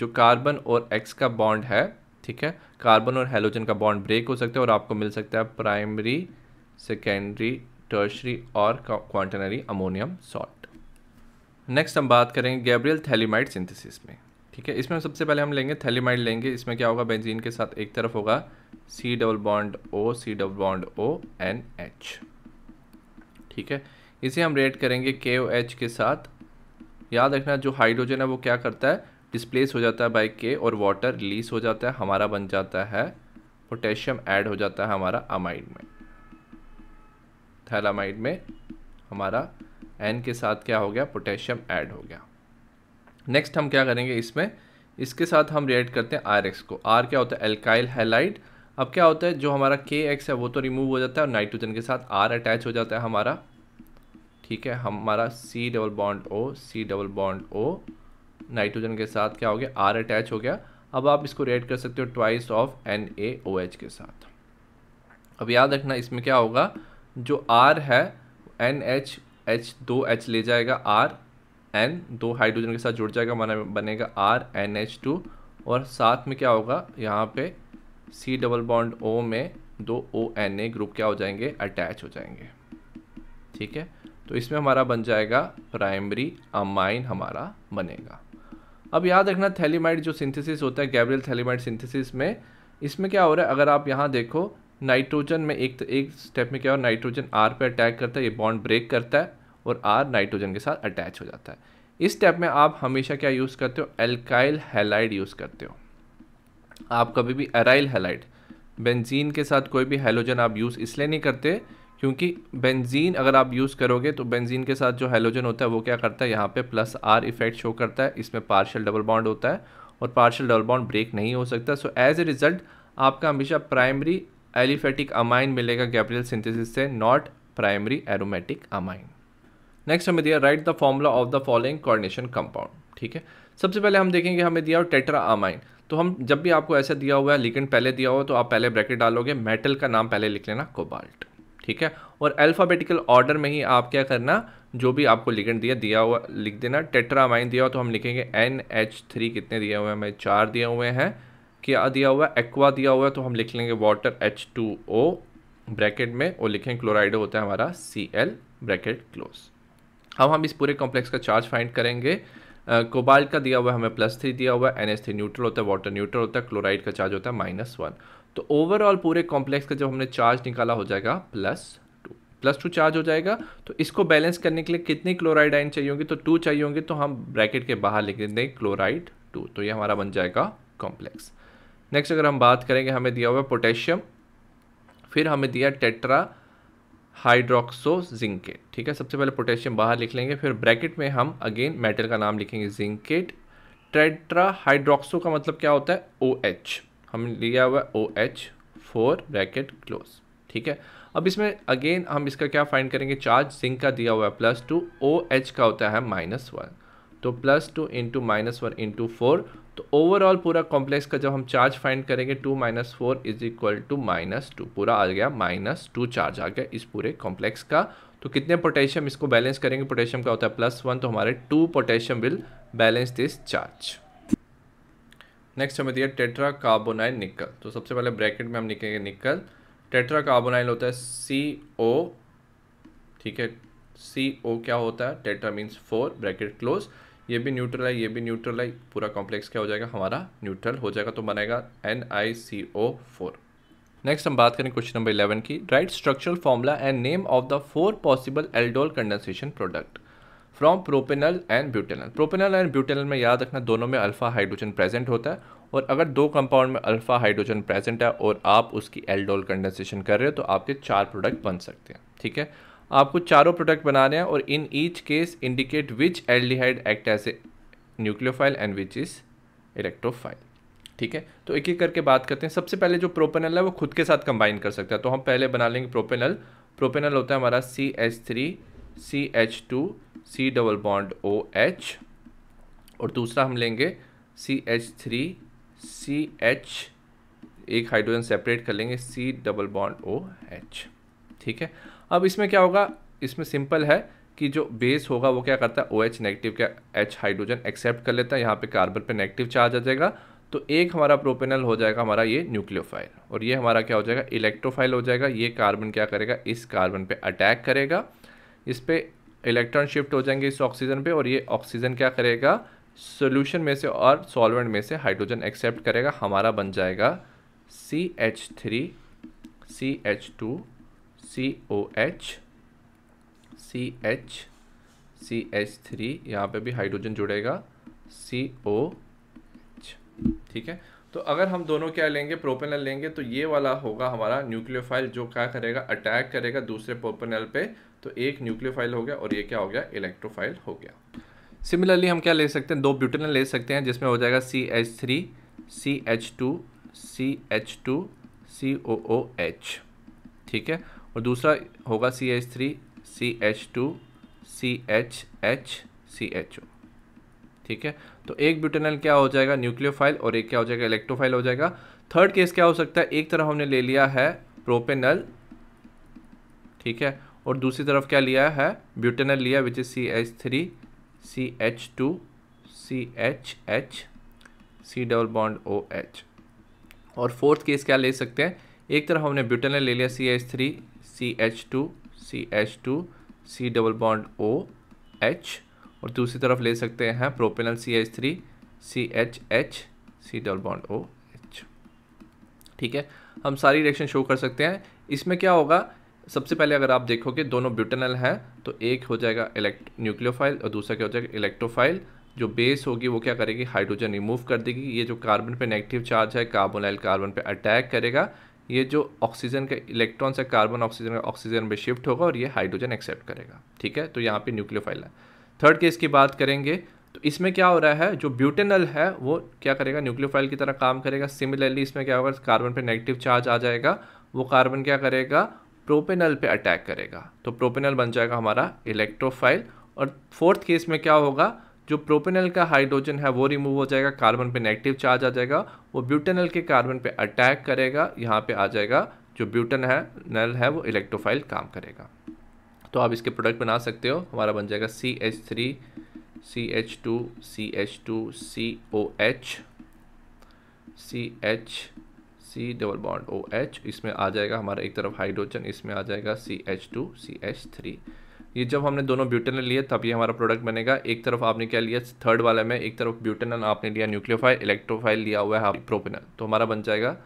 जो कार्बन और एक्स का बॉन्ड है ठीक है कार्बन और हेलोजन का बॉन्ड ब्रेक हो सकता है और आपको मिल सकता है प्राइमरी सेकेंडरी टर्शरी और क्वांटनरी अमोनियम सॉल्ट नेक्स्ट हम बात करेंगे गैब्रियल थैलीमाइड सिंथेसिस में ठीक है इसमें सबसे पहले हम लेंगे थैलीमाइड लेंगे इसमें क्या होगा बेंजीन के साथ एक तरफ होगा C double bond O C double bond O N H ठीक है इसे हम रेड करेंगे के ओ एच के साथ याद रखना जो हाइड्रोजन है वो क्या करता है डिस्प्लेस हो जाता है बाइक के और वाटर रिलीज हो जाता है हमारा बन जाता है पोटेशियम ऐड हो जाता है हमारा अमाइड में थैलामाइड में हमारा एन के साथ क्या हो गया पोटेशियम ऐड हो गया नेक्स्ट हम क्या करेंगे इसमें इसके साथ हम रिएक्ट करते हैं आर एक्स को आर क्या होता है एल्काइल हेलाइड अब क्या होता है जो हमारा के एक्स है वो तो रिमूव हो जाता है और नाइट्रोजन के साथ आर अटैच हो जाता है हमारा ठीक है हमारा C double bond O C double bond O nitrogen के साथ क्या हो गया आर अटैच हो गया अब आप इसको रेड कर सकते हो twice of N A O H के साथ अब याद रखना इसमें क्या होगा जो आर है एन एच एच दो एच ले जाएगा आर एन दो हाइड्रोजन के साथ जुड़ जाएगा माना बनेगा आर एन एच टू और साथ में क्या होगा यहाँ पे सी डबल बॉन्ड ओ में दो ओ एन ए ग्रुप क्या हो जाएंगे अटैच हो जाएंगे ठीक है तो इसमें हमारा बन जाएगा प्राइमरी अमाइन हमारा बनेगा अब याद रखना थैलीमाइड जो सिंथेसिस होता है गैब्रियल थैलीमाइड सिंथेसिस में इसमें क्या हो रहा है अगर आप यहाँ देखो नाइट्रोजन में एक एक स्टेप में क्या हो नाइट्रोजन आर पे अटैक करता है ये बॉन्ड ब्रेक करता है और आर नाइट्रोजन के साथ अटैच हो जाता है इस स्टेप में आप हमेशा क्या यूज़ करते हो एल्काइल हेलाइड यूज़ करते हो आप कभी भी एराइल हेलाइड बेंजीन के साथ कोई भी हेलोजन आप यूज़ इसलिए नहीं करते क्योंकि बेंजीन अगर आप यूज़ करोगे तो बेंजीन के साथ जो हेलोजन होता है वो क्या करता है यहाँ पे प्लस आर इफेक्ट शो करता है इसमें पार्शियल डबल बॉन्ड होता है और पार्शियल डबल बॉन्ड ब्रेक नहीं हो सकता सो एज ए रिज़ल्ट आपका हमेशा प्राइमरी एलिफेटिक अमाइन मिलेगा गैब्रियल सिंथेसिस से not primary aromatic amine next हमें दिया write the formula of the following coordination compound ठीक है सबसे पहले हम देखेंगे हमें दिया हो टेट्रा अमाइन तो हम जब भी आपको ऐसा दिया हुआ है लिगेंड पहले दिया हुआ तो आप पहले ब्रैकेट डालोगे मेटल का नाम पहले लिख लेना कोबाल्ट ठीक है और अल्फ़ाबेटिकल ऑर्डर में ही आप क्या करना जो भी आपको लिगेंड दिया दिया हुआ लिख देना टेट्रामाइन दिया हुआ तो हम लिखेंगे एन एच थ्री कितने दिए हुए हैं हमें चार दिए हुए हैं क्या दिया हुआ है एक्वा दिया हुआ है तो हम लिख लेंगे water H two O bracket में और लिखेंगे क्लोराइडो होता है हमारा सी एल ब्रैकेट क्लोज अब हम इस पूरे कॉम्प्लेक्स का चार्ज फाइंड करेंगे कोबाल्ट uh, का दिया हुआ है हमें प्लस थ्री दिया हुआ है एन एस थ्री न्यूट्रल होता है वाटर न्यूट्रल होता है क्लोराइड का चार्ज होता है माइनस वन तो ओवरऑल पूरे कॉम्प्लेक्स का जब हमने चार्ज निकाला हो जाएगा plus two plus two charge हो जाएगा तो इसको बैलेंस करने के लिए कितने क्लोराइड आइन चाहिए होंगी तो टू चाहिए होंगे तो हम ब्रैकेट के बाहर लिख देंगे क्लोराइड टू तो ये हमारा बन जाएगा कॉम्प्लेक्स नेक्स्ट अगर हम बात करेंगे हमें दिया हुआ पोटेशियम फिर हमें दिया टेट्रा हाइड्रोक्सो जिंकेट ठीक है सबसे पहले पोटेशियम बाहर लिख लेंगे फिर ब्रैकेट में हम अगेन मेटल का नाम लिखेंगे जिंकेट टेट्रा हाइड्रोक्सो का मतलब क्या होता है ओ OH. एच हमने लिया हुआ O H four bracket close ठीक है अब इसमें अगेन हम इसका क्या फाइंड करेंगे चार्ज जिंक का दिया हुआ है प्लस टू ओ एच का होता है माइनस वन तो plus two into minus one into four तो ओवरऑल पूरा कॉम्प्लेक्स का जब हम चार्ज फाइंड करेंगे two minus four is equal to minus two पूरा आ गया माइनस टू चार्ज आ गया इस पूरे कॉम्प्लेक्स का तो कितने पोटेशियम इसको बैलेंस करेंगे पोटेशियम का होता है प्लस वन तो हमारे two potassium will balance this charge next हमें दिया टेट्रा कार्बोनाइल निकल तो सबसे पहले ब्रैकेट में हम लिखेंगे निकल टेट्रा कार्बोनाइल होता है सी ओ ठीक है सी ओ क्या होता है tetra means four bracket close ये भी न्यूट्रल है ये भी न्यूट्रल है पूरा कॉम्प्लेक्स क्या हो जाएगा हमारा न्यूट्रल हो जाएगा तो बनेगा N I C O four next हम बात करें क्वेश्चन नंबर इलेवन की write structural formula and name of the four possible aldol condensation product from propanal and butanal propanal and butanal में याद रखना दोनों में अल्फ़ा हाइड्रोजन प्रेजेंट होता है और अगर दो कंपाउंड में अल्फ़ा हाइड्रोजन प्रेजेंट है और आप उसकी एल्डोल कंडेंसेशन कर रहे हो तो आपके चार प्रोडक्ट बन सकते हैं ठीक है आपको चारों प्रोडक्ट बनाने हैं और in each case indicate which aldehyde act as a nucleophile and which is electrophile ठीक है तो एक एक करके बात करते हैं सबसे पहले जो प्रोपेनल है वो खुद के साथ कंबाइन कर सकता है तो हम पहले बना लेंगे प्रोपेनल प्रोपेनल होता है हमारा C H three C H two C double bond O H और दूसरा हम लेंगे C H three C H एक हाइड्रोजन सेपरेट कर लेंगे C double bond O H ठीक है अब इसमें क्या होगा इसमें सिंपल है कि जो बेस होगा वो क्या करता है ओ एच नेगेटिव का एच हाइड्रोजन एक्सेप्ट कर लेता है यहाँ पे कार्बन पे नेगेटिव चार्ज आ जाएगा तो एक हमारा प्रोपेनल हो जाएगा हमारा ये न्यूक्लियोफाइल और ये हमारा क्या हो जाएगा इलेक्ट्रोफाइल हो जाएगा ये कार्बन क्या करेगा इस कार्बन पे अटैक करेगा इस पर इलेक्ट्रॉन शिफ्ट हो जाएंगे इस ऑक्सीजन पे और ये ऑक्सीजन क्या करेगा सोल्यूशन में से और सॉल्वेंट में से हाइड्रोजन एक्सेप्ट करेगा हमारा बन जाएगा C H three C H two C O H C H C H three यहाँ पर भी हाइड्रोजन जुड़ेगा सी ओ एच ठीक है तो अगर हम दोनों क्या लेंगे प्रोपेनल लेंगे तो ये वाला होगा हमारा न्यूक्लियोफाइल जो क्या करेगा अटैक करेगा दूसरे प्रोपेनल पे तो एक न्यूक्लियोफाइल हो गया और ये क्या हो गया इलेक्ट्रोफाइल हो गया सिमिलरली हम क्या ले सकते हैं दो ब्यूटेन ले सकते हैं जिसमें हो जाएगा C H three C H two C H two C O O H ठीक है और दूसरा होगा C H three C H two C H H C H O ठीक है तो एक ब्यूटेनल क्या हो जाएगा न्यूक्लियोफाइल और एक क्या हो जाएगा इलेक्ट्रोफाइल हो जाएगा थर्ड केस क्या हो सकता है एक तरह हमने ले लिया है प्रोपेनल ठीक है और दूसरी तरफ क्या लिया है ब्यूटेनल लिया which is C H three C H two C H H C double bond O H और फोर्थ केस क्या ले सकते हैं एक तरफ हमने ब्यूटेनल ले लिया C H three C H two C H two C double bond O H और दूसरी तरफ ले सकते हैं propanal C H three C H H C double bond O H ठीक है हम सारी रिएक्शन शो कर सकते हैं इसमें क्या होगा सबसे पहले अगर आप देखोगे दोनों ब्यूटेनल हैं तो एक हो जाएगा इलेक्ट न्यूक्लियोफाइल और दूसरा क्या हो जाएगा इलेक्ट्रोफाइल जो बेस होगी वो क्या करेगी हाइड्रोजन रिमूव कर देगी ये जो कार्बन पे नेगेटिव चार्ज है कार्बोनाइल कार्बन पे अटैक करेगा ये जो ऑक्सीजन का इलेक्ट्रॉन है कार्बन ऑक्सीजन का ऑक्सीजन में शिफ्ट होगा और ये हाइड्रोजन एक्सेप्ट करेगा ठीक है तो यहाँ पे न्यूक्लियोफाइल है थर्ड केस की बात करेंगे तो इसमें क्या हो रहा है जो ब्यूटेनल है वो क्या करेगा न्यूक्लियोफाइल की तरह काम करेगा सिमिलरली इसमें क्या होगा कार्बन पर नेगेटिव चार्ज आ जाएगा वो कार्बन क्या करेगा प्रोपेनल पे अटैक करेगा तो प्रोपेनल बन जाएगा हमारा इलेक्ट्रोफाइल और फोर्थ केस में क्या होगा जो प्रोपेनल का हाइड्रोजन है वो रिमूव हो जाएगा कार्बन पे नेगेटिव चार्ज आ जाएगा वो ब्यूटेनल के कार्बन पे अटैक करेगा यहाँ पे आ जाएगा जो ब्यूटन है नल है वो इलेक्ट्रोफाइल काम करेगा तो आप इसके प्रोडक्ट बना सकते हो हमारा बन जाएगा C H three C H two C H two C O H C H C double bond O H इसमें आ जाएगा हमारा एक तरफ हाइड्रोजन इसमें आ जाएगा C H two C H three ये जब हमने दोनों ब्यूटेनल लिए तब ये हमारा प्रोडक्ट बनेगा एक तरफ आपने क्या लिया थर्ड वाले में एक तरफ ब्यूटेनल आपने लिया न्यूक्लियोफाइल इलेक्ट्रोफाइल लिया हुआ है प्रोपेनल तो हमारा बन जाएगा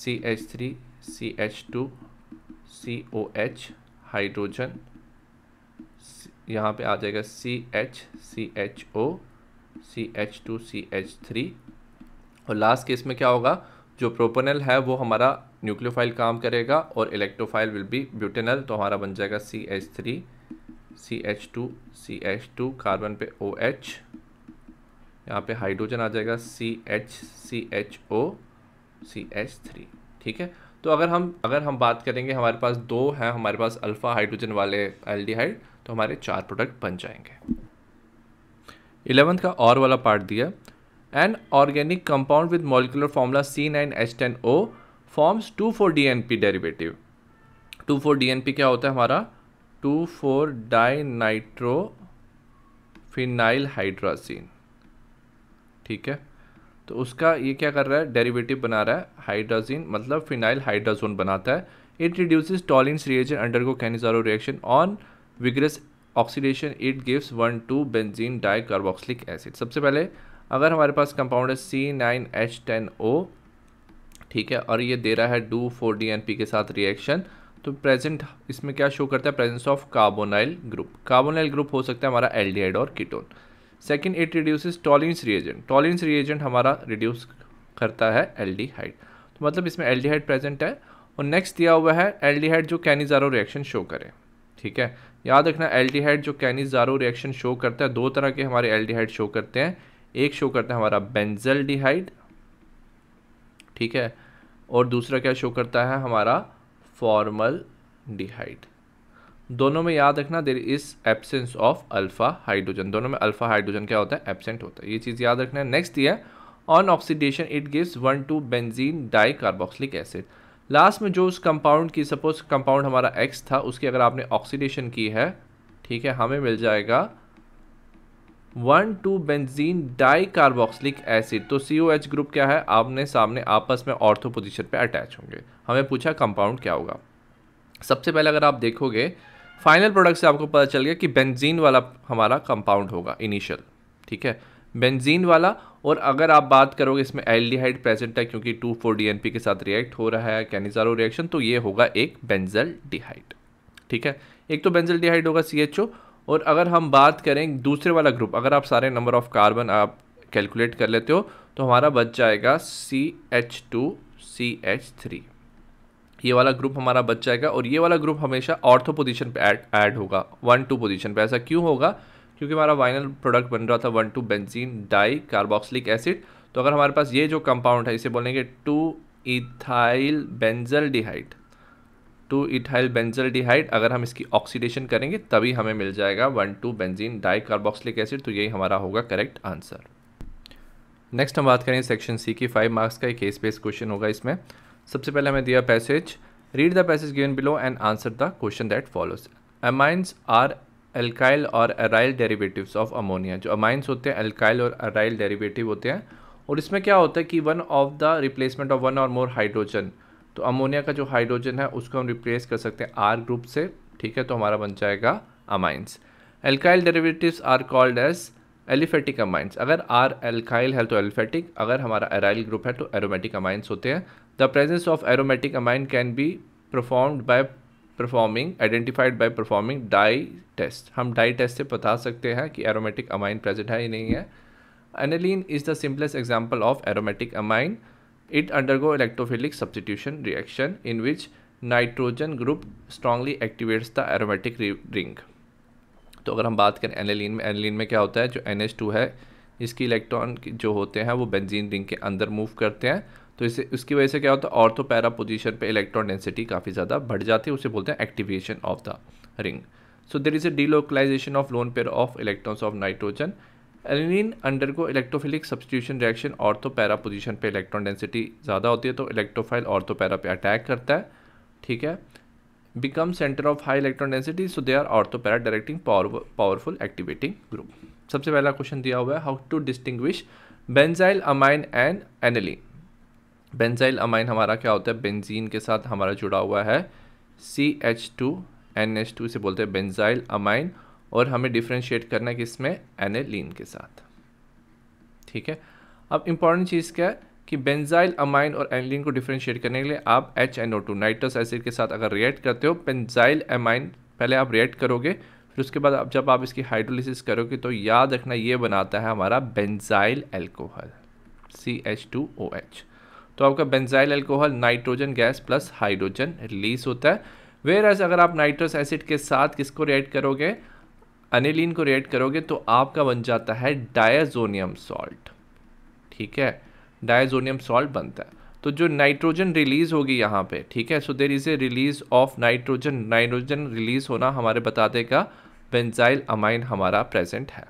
C H three C H two C O H hydrogen यहाँ पे आ जाएगा C H C H O C H two C H three और लास्ट केस में क्या होगा जो प्रोपोनल है वो हमारा न्यूक्लियोफाइल काम करेगा और इलेक्ट्रोफाइल विल बी ब्यूटेनल तो हमारा बन जाएगा C H three C H two C H two carbon पे ओ एच यहाँ पे हाइड्रोजन आ जाएगा C H C H O C H three ठीक है तो अगर हम अगर हम बात करेंगे हमारे पास दो हैं हमारे पास अल्फ़ा हाइड्रोजन वाले एल्डिहाइड तो हमारे चार प्रोडक्ट बन जाएंगे इलेवंथ का और वाला पार्ट दिया An organic compound with molecular formula C9H10O forms two four D N P derivative two four D N P क्या होता है हमारा two four di nitro phenyl hydrazine ठीक है तो उसका ये क्या कर रहा है डेरिवेटिव बना रहा है हाइड्राजीन मतलब फिनाइल हाइड्राजोन बनाता है it reduces Tollens reagent undergo Cannizzaro reaction on vigorous oxidation it gives one two benzene di carboxylic acid सबसे पहले अगर हमारे पास कंपाउंड है C nine H ten O ठीक है और ये दे रहा है two four D N P के साथ रिएक्शन तो प्रेजेंट इसमें क्या शो करता है presence of carbonyl group carbonyl group हो सकता है हमारा एल्डिहाइड और ketone second it reduce Tollens reagent Tollens reagent हमारा रिड्यूस करता है एल्डिहाइड तो मतलब इसमें एल्डिहाइड प्रेजेंट है और नेक्स्ट दिया हुआ है एल्डिहाइड जो कैनिजारो रिएक्शन शो करे ठीक है याद रखना एल्डिहाइड जो कैनिजारो रिएक्शन शो करता है दो तरह के हमारे एल्डिहाइड शो करते हैं एक शो करता है हमारा बेंजल डिहाइड ठीक है और दूसरा क्या शो करता है हमारा फॉर्मल डिहाइड दोनों में याद रखना there is absence of alpha hydrogen दोनों में अल्फा हाइड्रोजन क्या होता है एबसेंट होता है ये चीज़ याद रखना है नेक्स्ट दिया on oxidation it gives one two benzene di carboxylic acid last में जो उस कंपाउंड की सपोज कंपाउंड हमारा एक्स था उसकी अगर आपने ऑक्सीडेशन की है ठीक है हमें मिल जाएगा one two benzene di carboxylic acid तो सी ओ एच ग्रुप क्या है आपने सामने आपस में ऑर्थो पोजिशन पे अटैच होंगे हमें पूछा कंपाउंड क्या होगा सबसे पहले अगर आप देखोगे फाइनल प्रोडक्ट से आपको पता चल गया कि बेंजीन वाला हमारा कंपाउंड होगा इनिशियल ठीक है बेंजीन वाला और अगर आप बात करोगे इसमें एल्डिहाइड प्रेजेंट है क्योंकि टू फोर डी के साथ रिएक्ट हो रहा है कैनिजारो रिएक्शन तो ये होगा एक बेंजल डिहाइड ठीक है एक तो बेंजल डिहाइड होगा सी और अगर हम बात करें दूसरे वाला ग्रुप अगर आप सारे नंबर ऑफ़ कार्बन आप कैलकुलेट कर लेते हो तो हमारा बच जाएगा C H two C H three ये वाला ग्रुप हमारा बच जाएगा और ये वाला ग्रुप हमेशा ऑर्थो पोजीशन पे ऐड होगा वन टू पोजीशन पे ऐसा क्यों होगा क्योंकि हमारा वाइनल प्रोडक्ट बन रहा था one two benzene di carboxylic acid तो अगर हमारे पास ये जो कंपाउंड है इसे बोलेंगे two ethyl benzaldehyde two ethyl benzaldehyde अगर हम इसकी ऑक्सीडेशन करेंगे तभी हमें मिल जाएगा one two benzene di carboxylic acid तो यही हमारा होगा करेक्ट आंसर नेक्स्ट हम बात करें सेक्शन सी की फाइव मार्क्स का एक केस बेस्ड क्वेश्चन होगा इसमें सबसे पहले हमें दिया passage read the passage given below and answer the question that follows amines are alkyl और अराइल डेरिवेटिव्स ऑफ अमोनिया जो अमाइंस होते हैं एल्काइल और अराइल डेरिवेटिव होते हैं और इसमें क्या होता है कि one of the replacement of one और मोर हाइड्रोजन तो अमोनिया का जो हाइड्रोजन है उसको हम रिप्लेस कर सकते हैं आर ग्रुप से ठीक है तो हमारा बन जाएगा amines alkyl derivatives are called as aliphatic amines अगर आर एल्काइल है तो एलिफेटिक अगर हमारा एराइल ग्रुप है तो एरोमेटिक अमाइंस होते हैं the presence of aromatic amine can be performed by performing identified by performing dye test हम डाई टेस्ट से बता सकते हैं कि एरोमेटिक अमाइन प्रेजेंट है या नहीं है aniline is the simplest example of aromatic amine undergo electrophilic substitution reaction in which nitrogen group strongly activates the aromatic ring तो अगर हम बात करें एनिलीन में एनिलीन में क्या होता है जो एन है इसकी इलेक्ट्रॉन जो होते हैं वो बेंजीन रिंग के अंदर मूव करते हैं तो इससे उसकी वजह से क्या होता है और तो पैरा पोजिशन पर इलेक्ट्रॉन डेंसिटी काफ़ी ज़्यादा बढ़ जाती है उसे बोलते हैं activation of the ring so there is a delocalization of lone pair of electrons of nitrogen aniline undergo electrophilic substitution reaction ortho para position पे इलेक्ट्रॉन डेंसिटी ज़्यादा होती है तो इलेक्ट्रोफाइल ऑर्थोपैरा पे अटैक करता है ठीक है become center of high electron density so they are ortho para directing powerful activating group सबसे पहला क्वेश्चन दिया हुआ है how to distinguish benzyl amine and aniline benzyl amine हमारा क्या होता है बेंजीन के साथ हमारा जुड़ा हुआ है C H two N H two इसे बोलते हैं बेंजाइल अमाइन और हमें डिफ्रेंशिएट करना है किसमें एनेलिन के साथ ठीक है अब इंपॉर्टेंट चीज़ क्या है कि बेंजाइल अमाइन और एनिलिन को डिफ्रेंशिएट करने के लिए आप H N O two nitrous acid के साथ अगर रिएक्ट करते हो बेंजाइल अमाइन पहले आप रिएक्ट करोगे फिर उसके बाद आप जब आप इसकी हाइड्रोलिसिस करोगे तो याद रखना ये बनाता है हमारा benzyl alcohol C H two O H तो आपका benzyl alcohol nitrogen gas plus hydrogen release होता है वेयर एज अगर आप नाइट्रस एसिड के साथ किसको रिएक्ट करोगे अनिलीन को रिएक्ट करोगे तो आपका बन जाता है डायजोनियम सॉल्ट ठीक है डायजोनियम सॉल्ट बनता है तो जो नाइट्रोजन रिलीज होगी यहाँ पे ठीक है so there is a release of nitrogen nitrogen release होना हमारे बता देगा बेंजाइल अमाइन हमारा प्रेजेंट है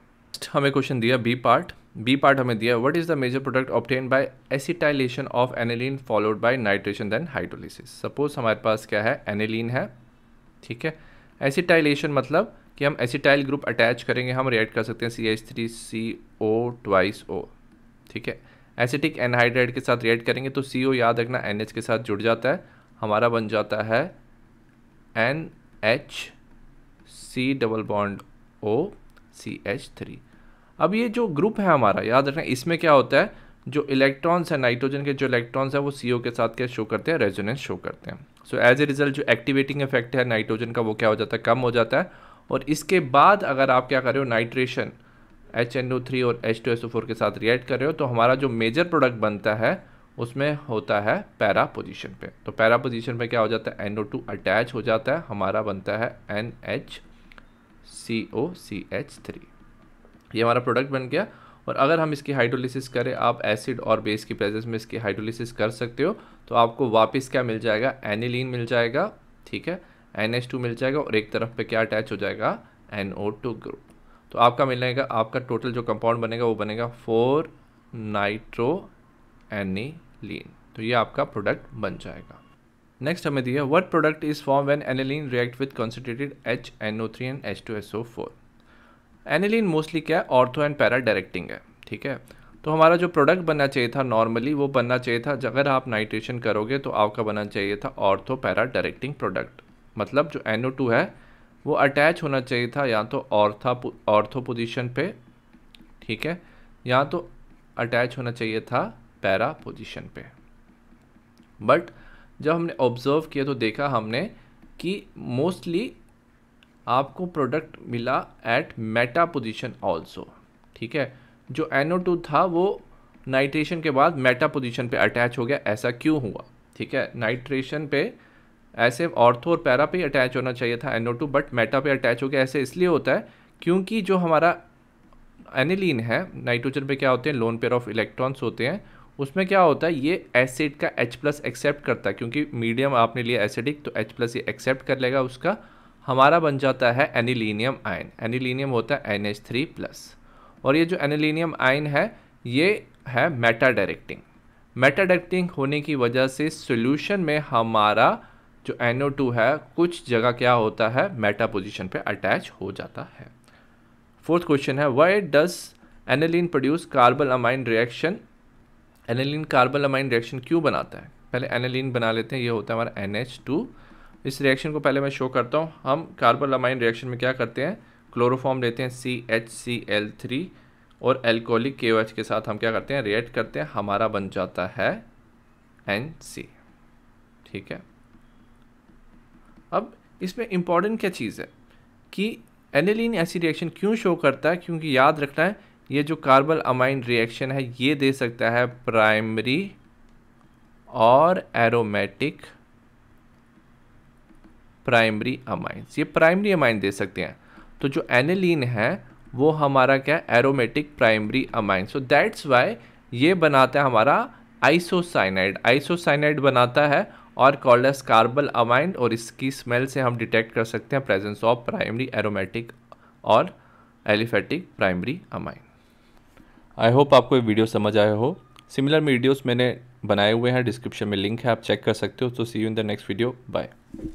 हमें क्वेश्चन दिया बी पार्ट बी पार्ट हमें दिया what is the major product obtain by acetylation of aniline followed by nitrogen then hydrolysis suppose हमारे पास क्या है एनिलीन है ठीक है एसिटाइलेशन मतलब कि हम एसिटाइल ग्रुप अटैच करेंगे हम रिएक्ट कर सकते हैं C H three C O twice O ठीक है एसिटिक एनहाइड्राइड के साथ रिएक्ट करेंगे तो सी ओ याद रखना एन एच के साथ जुड़ जाता है हमारा बन जाता है N H C double bond O C H three अब ये जो ग्रुप है हमारा याद रखना इसमें क्या होता है जो इलेक्ट्रॉन्स हैं नाइट्रोजन के जो इलेक्ट्रॉन्स हैं वो सी ओ के साथ क्या शो करते हैं रेजोनेंस शो करते हैं सो एज ए रिजल्ट जो एक्टिवेटिंग इफेक्ट है नाइट्रोजन का वो क्या हो जाता है कम हो जाता है और इसके बाद अगर आप क्या कर रहे हो nitration H N O three और H two S O four के साथ रिएक्ट कर रहे हो तो हमारा जो मेजर प्रोडक्ट बनता है उसमें होता है पैरा पोजिशन पे तो पैरा पोजिशन पे क्या हो जाता है एन ओ टू अटैच हो जाता है हमारा बनता है N H C O C H three ये हमारा प्रोडक्ट बन गया और अगर हम इसकी हाइड्रोलिसिस करें आप एसिड और बेस की प्रेजेंस में इसकी हाइड्रोलिसिस कर सकते हो तो आपको वापस क्या मिल जाएगा एनिलीन मिल जाएगा ठीक है एन एच टू मिल जाएगा और एक तरफ पे क्या अटैच हो जाएगा एन ओ टू ग्रुप तो आपका मिलेगा आपका टोटल जो कंपाउंड बनेगा वो बनेगा फोर नाइट्रो एनिलीन तो ये आपका प्रोडक्ट बन जाएगा नेक्स्ट हमें दिया what product is form when aniline react with concentrated H N O three and H two S O four aniline mostly क्या है ऑर्थो एंड पैरा डायरेक्टिंग है ठीक है तो हमारा जो प्रोडक्ट बनना चाहिए था नॉर्मली वो बनना चाहिए था अगर आप नाइट्रेशन करोगे तो आपका बनना चाहिए था ऑर्थो पैरा डायरेक्टिंग प्रोडक्ट मतलब जो एन है वो अटैच होना चाहिए था या तो ऑर्था ऑर्थो पोजिशन पे ठीक है या तो अटैच होना चाहिए था पैरा पोजिशन पे बट जब हमने ऑब्जर्व किया तो देखा हमने कि मोस्टली आपको प्रोडक्ट मिला एट मेटा पोजिशन ऑल्सो ठीक है जो टू था वो नाइट्रेशन के बाद मेटा पोजिशन पे अटैच हो गया ऐसा क्यों हुआ ठीक है नाइट्रेशन पे ऐसे ऑर्थो और पैरा पे अटैच होना चाहिए था एनओ टू बट मेटा पे अटैच हो गया ऐसे इसलिए होता है क्योंकि जो हमारा एनिलीन है नाइट्रोजन पे क्या होते हैं लोन पेयर ऑफ इलेक्ट्रॉन्स होते हैं उसमें क्या होता है ये एसिड का एच प्लस एक्सेप्ट करता है क्योंकि मीडियम आपने लिया एसिडिक तो एच प्लस ये एक्सेप्ट कर लेगा उसका हमारा बन जाता है एनिलीनियम आयन एनिलीनियम होता है एन एच थ्री प्लस और ये जो एनिलीनियम आयन है ये है मेटा डायरेक्टिंग मेटा डायरेक्टिंग होने की वजह से सोल्यूशन में हमारा जो NO2 टू है कुछ जगह क्या होता है मेटा पोजिशन पर अटैच हो जाता है फोर्थ क्वेश्चन है why does aniline produce carbon amine reaction aniline carbon amine reaction क्यों बनाता है पहले एनेलिन बना लेते हैं ये होता है हमारा एन टू इस रिएक्शन को पहले मैं शो करता हूँ हम कार्बन अमाइन रिएक्शन में क्या करते हैं क्लोरोफॉर्म लेते हैं C H C L three और एल्कोहलिक के एच के साथ हम क्या करते हैं रिएक्ट करते हैं हमारा बन जाता है एन सी ठीक है अब इसमें इम्पॉर्टेंट क्या चीज़ है कि एनिलीन ऐसी रिएक्शन क्यों शो करता है क्योंकि याद रखना है ये जो कार्बल अमाइन रिएक्शन है ये दे सकता है प्राइमरी और एरोमेटिक प्राइमरी अमाइंस ये प्राइमरी अमाइन दे सकते हैं तो जो एनिलीन है वो हमारा क्या है aromatic primary amine so that's why ये बनाता है हमारा आइसोसाइनाइड आइसोसाइनाइड बनाता है और कॉल्ड एस कार्बल अमाइंड और इसकी स्मेल से हम डिटेक्ट कर सकते हैं प्रेजेंस ऑफ प्राइमरी एरोमेटिक और aliphatic primary amine I hope आपको ये वीडियो समझ आया हो सिमिलर वीडियोस मैंने बनाए हुए हैं डिस्क्रिप्शन में लिंक है आप चेक कर सकते हो तो see you in the next video bye